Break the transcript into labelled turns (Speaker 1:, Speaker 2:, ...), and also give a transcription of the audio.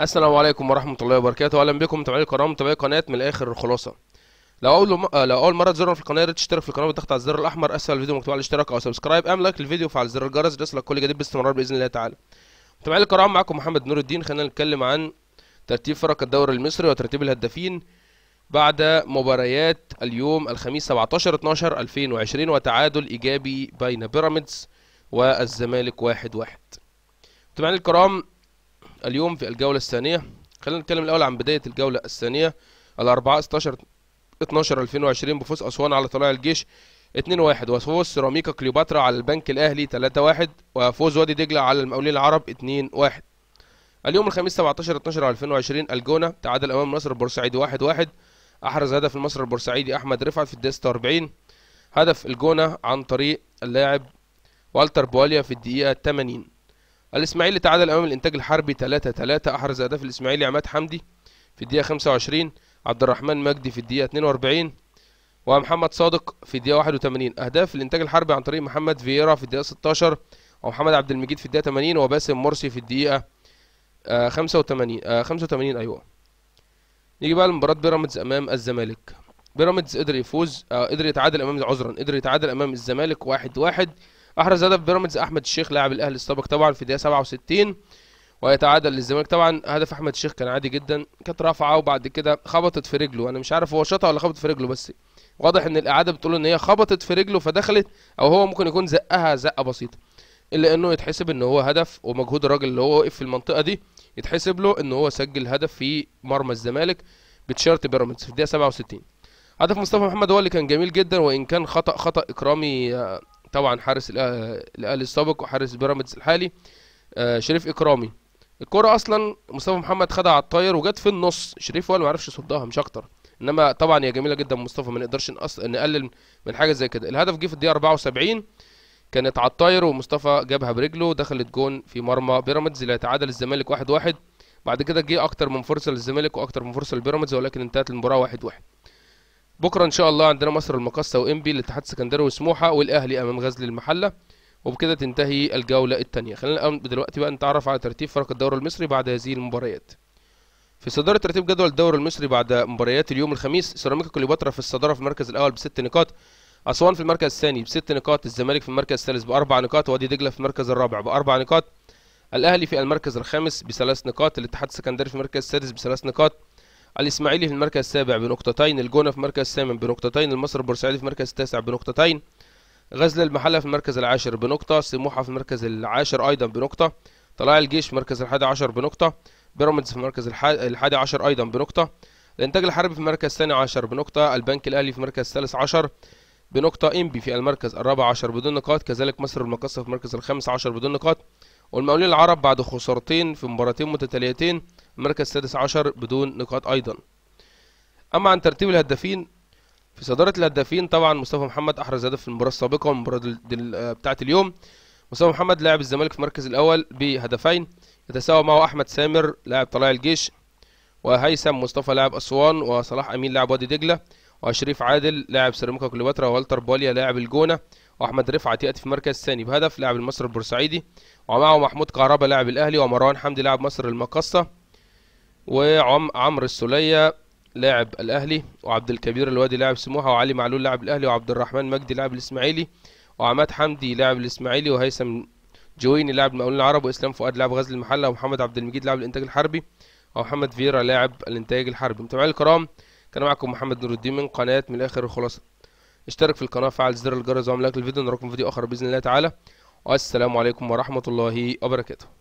Speaker 1: السلام عليكم ورحمة الله وبركاته أهلا بكم متابعي الكرام متابعي قناة من الآخر الخلاصة لو أول م... آه، لو أول مرة تزورنا في القناة ريت تشترك في القناة وتضغط على الزر الأحمر أسفل الفيديو مكتوب على الاشتراك أو سبسكرايب أعمل لايك للفيديو وفعل زر الجرس ليصلك كل جديد باستمرار بإذن الله تعالى متابعي الكرام معكم محمد نور الدين خلينا نتكلم عن ترتيب فرق الدوري المصري وترتيب الهدافين بعد مباريات اليوم الخميس 17 12 2020 وتعادل إيجابي بين بيراميدز والزمالك 1-1 متابعينا الكرام اليوم في الجولة الثانية خلينا نتكلم الأول عن بداية الجولة الثانية الأربعاء 16 12 2020 بفوز أسوان على طلائع الجيش 2-1 وفوز سيراميكا كليوباترا على البنك الأهلي 3-1 وفوز وادي دجلة على المقاولين العرب 2-1 اليوم الخميس 17 12 2020 الجونة تعادل أمام مصر البورسعيدي 1-1 أحرز هدف المصري البورسعيدي أحمد رفعت في الدقيقة 46 هدف الجونة عن طريق اللاعب والتر بواليا في الدقيقة 80 الاسماعيلي تعادل امام الانتاج الحربي 3 3 احرز اهداف الاسماعيلي عماد حمدي في الدقيقه 25 عبد الرحمن مجدي في الدقيقه 42 ومحمد صادق في الدقيقه 81 اهداف الانتاج الحربي عن طريق محمد فييرا في الدقيقه 16 ومحمد عبد المجيد في الدقيقه 80 وباسم مرسي في الدقيقه 85 آه، 85 آه، ايوه نيجي بقى لمباراه بيراميدز امام الزمالك بيراميدز قدر يفوز آه، قدر يتعادل امام عذرا قدر يتعادل امام الزمالك 1-1 احرز هدف بيراميدز احمد الشيخ لاعب الاهلي السابق طبعا في دقيقه 67 ويتعادل للزمالك طبعا هدف احمد الشيخ كان عادي جدا كانت رافعه وبعد كده خبطت في رجله انا مش عارف هو شاطها ولا خبطت في رجله بس واضح ان الاعاده بتقول ان هي خبطت في رجله فدخلت او هو ممكن يكون زقها زقه بسيطه الا انه يتحسب ان هو هدف ومجهود الراجل اللي هو وقف في المنطقه دي يتحسب له ان هو سجل هدف في مرمى الزمالك بتشيرت بيراميدز في الدقيقه 67 هدف مصطفى محمد هو اللي كان جميل جدا وان كان خطا خطا اكرامي آه، طبعا حارس الاهلي السابق وحارس بيراميدز الحالي آه، شريف اكرامي الكرة اصلا مصطفى محمد خدها على الطاير وجت في النص شريف هو اللي ما عرفش يصدها مش اكتر انما طبعا هي جميله جدا مصطفى ما نقدرش نقلل من حاجه زي كده الهدف جه في الدقيقه 74 كانت على الطاير ومصطفى جابها برجله دخلت جون في مرمى بيراميدز اللي هيتعادل الزمالك 1-1 بعد كده جه اكتر من فرصه للزمالك واكتر من فرصه لبيراميدز ولكن انتهت المباراه 1-1 بكره ان شاء الله عندنا مصر المقصه وانبي الاتحاد السكندري وسموحه والاهلي امام غزل المحله وبكده تنتهي الجوله الثانيه خلينا دلوقتي بقى نتعرف على ترتيب فرق الدوري المصري بعد هذه المباريات في صدارة ترتيب جدول الدوري المصري بعد مباريات اليوم الخميس سيراميكا كليوباترا في الصدارة في المركز الأول بست نقاط أسوان في المركز الثاني بست نقاط الزمالك في المركز الثالث بأربع نقاط وادي دجلة في المركز الرابع بأربع نقاط الأهلي في المركز الخامس بثلاث نقاط الاتحاد السكندري في المركز السادس بثلاث نقاط الإسماعيلي في المركز السابع بنقطتين الجونة في المركز الثامن بنقطتين المصري البورسعيدي في المركز التاسع بنقطتين غزل المحلة في المركز العاشر بنقطة سموحة في المركز العاشر أيضا بنقطة طلائع الجيش في المركز الحادي عشر بنقطة بيراميدز في المركز الحادي عشر أيضا بنقطة الإنتاج الحربي في المركز الثاني عشر بنقطة البنك الأهلي في المركز الثالث عشر بنقطة إنبي في المركز الرابع عشر بدون نقاط كذلك مصر المقصة في المركز الخامس عشر بدون نقاط والمقاولين العرب بعد خسارتين في مباراتين متتاليتين المركز السادس عشر بدون نقاط أيضا أما عن ترتيب الهدافين في صدارة الهدافين طبعا مصطفى محمد أحرز هدف في المباراة السابقة والمباراة بتاعة اليوم مصطفى محمد لاعب الزمالك في المركز الأول بهدفين يتساوى معه أحمد سامر لاعب طلائع الجيش وهيثم مصطفى لاعب أسوان وصلاح أمين لاعب وادي دجلة وشريف عادل لاعب سيراميكا كليوباترا والتر بوليا لاعب الجونة واحمد رفعت ياتي في المركز الثاني بهدف لاعب المصري البورسعيدي ومعه محمود كهربا لاعب الاهلي ومروان حمدي لاعب مصر المقصه وعم عمرو لاعب الاهلي وعبد الكبير الوادي لاعب سموحه وعلي معلول لاعب الاهلي وعبد الرحمن مجدي لاعب الاسماعيلي وعماد حمدي لاعب الاسماعيلي وهيثم جويني لاعب المقاولين العرب واسلام فؤاد لاعب غزل المحله ومحمد عبد المجيد لاعب الانتاج الحربي ومحمد فيرا لاعب الانتاج الحربي متابعينا الكرام كان معكم محمد نور الدين من قناه من الاخر الخلاصه اشترك في القناه فعل زر الجرس وعمل لايك للفيديو نراكم فيديو اخر باذن الله تعالى والسلام عليكم ورحمه الله وبركاته